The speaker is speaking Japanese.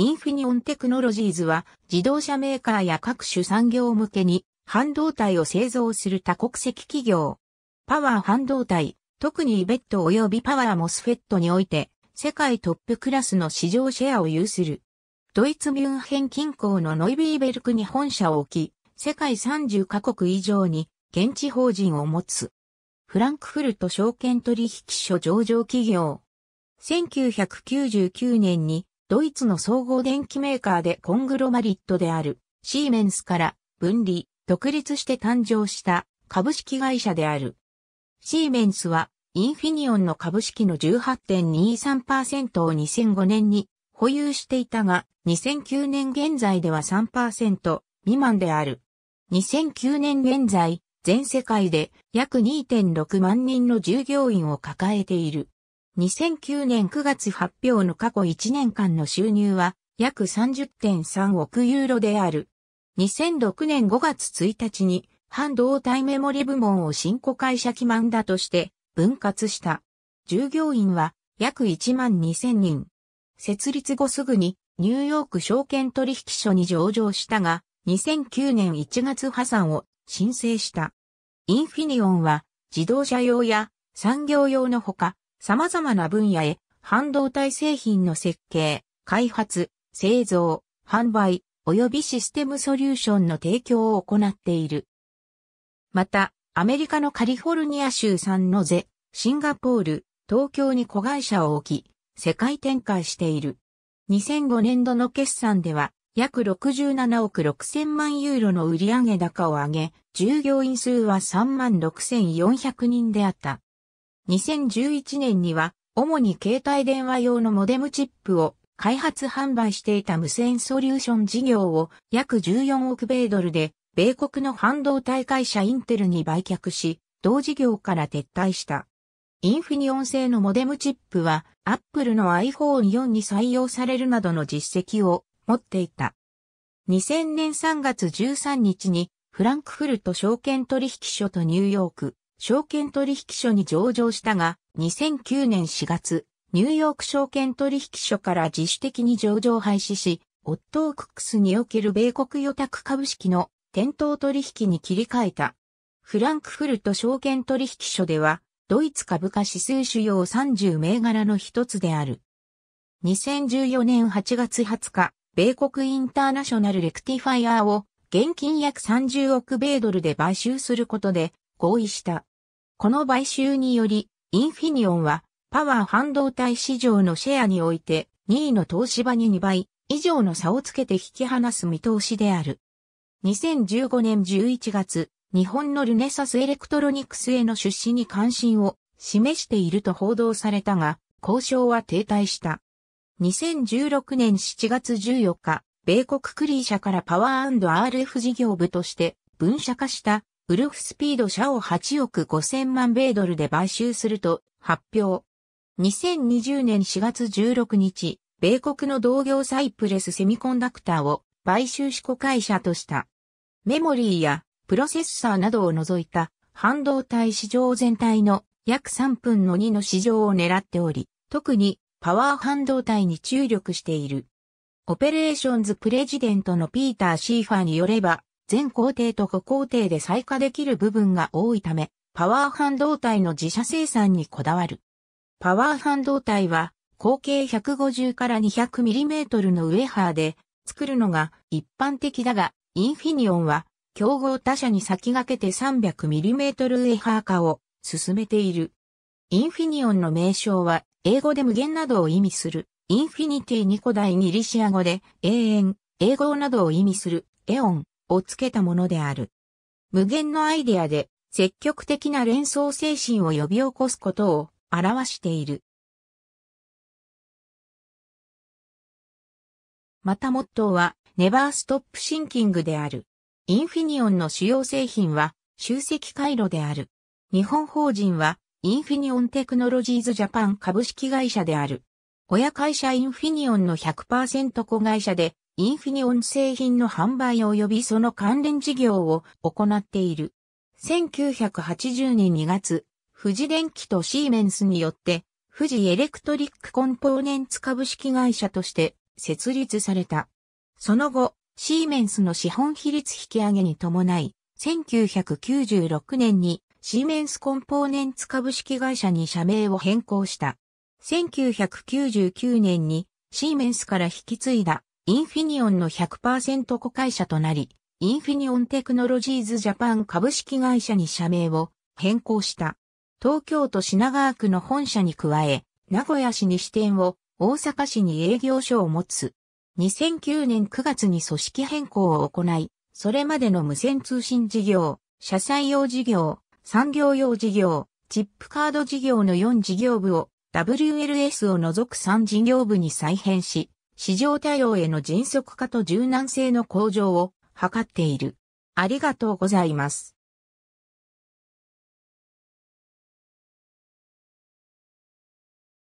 インフィニオンテクノロジーズは自動車メーカーや各種産業向けに半導体を製造する多国籍企業。パワー半導体、特にイベット及びパワーモスフェットにおいて世界トップクラスの市場シェアを有する。ドイツミュンヘン近郊のノイビーベルクに本社を置き、世界30カ国以上に現地法人を持つ。フランクフルト証券取引所上場企業。1999年にドイツの総合電機メーカーでコングロマリットであるシーメンスから分離、独立して誕生した株式会社である。シーメンスはインフィニオンの株式の18.23%を2005年に保有していたが、2009年現在では3%未満である。2009年現在、全世界で約2.6万人の従業員を抱えている。2009年9月発表の過去1年間の収入は約30.3億ユーロである。2006年5月1日に半導体メモリ部門を新古会社基盤だとして分割した。従業員は約1万2000人。設立後すぐにニューヨーク証券取引所に上場したが、2009年1月破産を申請した。インフィニオンは自動車用や産業用のほか様々な分野へ半導体製品の設計、開発、製造、販売、及びシステムソリューションの提供を行っている。また、アメリカのカリフォルニア州産のゼ、シンガポール、東京に子会社を置き、世界展開している。2005年度の決算では、約67億6000万ユーロの売上高を上げ、従業員数は3万6400人であった。2011年には、主に携帯電話用のモデムチップを開発販売していた無線ソリューション事業を約14億米ドルで、米国の半導体会社インテルに売却し、同事業から撤退した。インフィニオン製のモデムチップは、アップルの iPhone4 に採用されるなどの実績を持っていた。2000年3月13日に、フランクフルト証券取引所とニューヨーク、証券取引所に上場したが、2009年4月、ニューヨーク証券取引所から自主的に上場廃止し、オットークックスにおける米国予託株式の店頭取引に切り替えた。フランクフルト証券取引所では、ドイツ株価指数主要30銘柄の一つである。2014年8月20日、米国インターナショナルレクティファイアーを現金約30億米ドルで買収することで合意した。この買収により、インフィニオンは、パワー半導体市場のシェアにおいて、2位の東芝に2倍以上の差をつけて引き離す見通しである。2015年11月、日本のルネサスエレクトロニクスへの出資に関心を示していると報道されたが、交渉は停滞した。2016年7月14日、米国クリー社からパワー &RF 事業部として分社化したウルフスピード社を8億5000万米ドルで買収すると発表。2020年4月16日、米国の同業サイプレスセミコンダクターを買収し子会社とした。メモリーやプロセッサーなどを除いた半導体市場全体の約3分の2の市場を狙っており、特にパワー半導体に注力している。オペレーションズプレジデントのピーター・シーファーによれば、全工程と5工程で再化できる部分が多いため、パワー半導体の自社生産にこだわる。パワー半導体は、口径150から 200mm のウェハーで作るのが一般的だが、インフィニオンは競合他社に先駆けて 300mm ウェハー化を進めている。インフィニオンの名称は英語で無限などを意味するインフィニティニコダイギリシア語で永遠、英語などを意味するエオンをつけたものである。無限のアイデアで積極的な連想精神を呼び起こすことを表している。またモットーは、ネバーストップシンキングである。インフィニオンの主要製品は、集積回路である。日本法人は、インフィニオンテクノロジーズジャパン株式会社である。親会社インフィニオンの100%子会社で、インフィニオン製品の販売及びその関連事業を行っている。1980年2月、富士電機とシーメンスによって、富士エレクトリックコンポーネンツ株式会社として設立された。その後、シーメンスの資本比率引き上げに伴い、1996年にシーメンスコンポーネンツ株式会社に社名を変更した。1999年にシーメンスから引き継いだインフィニオンの100%子会社となり、インフィニオンテクノロジーズジャパン株式会社に社名を変更した。東京都品川区の本社に加え、名古屋市に支店を、大阪市に営業所を持つ。2009年9月に組織変更を行い、それまでの無線通信事業、車載用事業、産業用事業、チップカード事業の4事業部を WLS を除く3事業部に再編し、市場対応への迅速化と柔軟性の向上を図っている。ありがとうございます。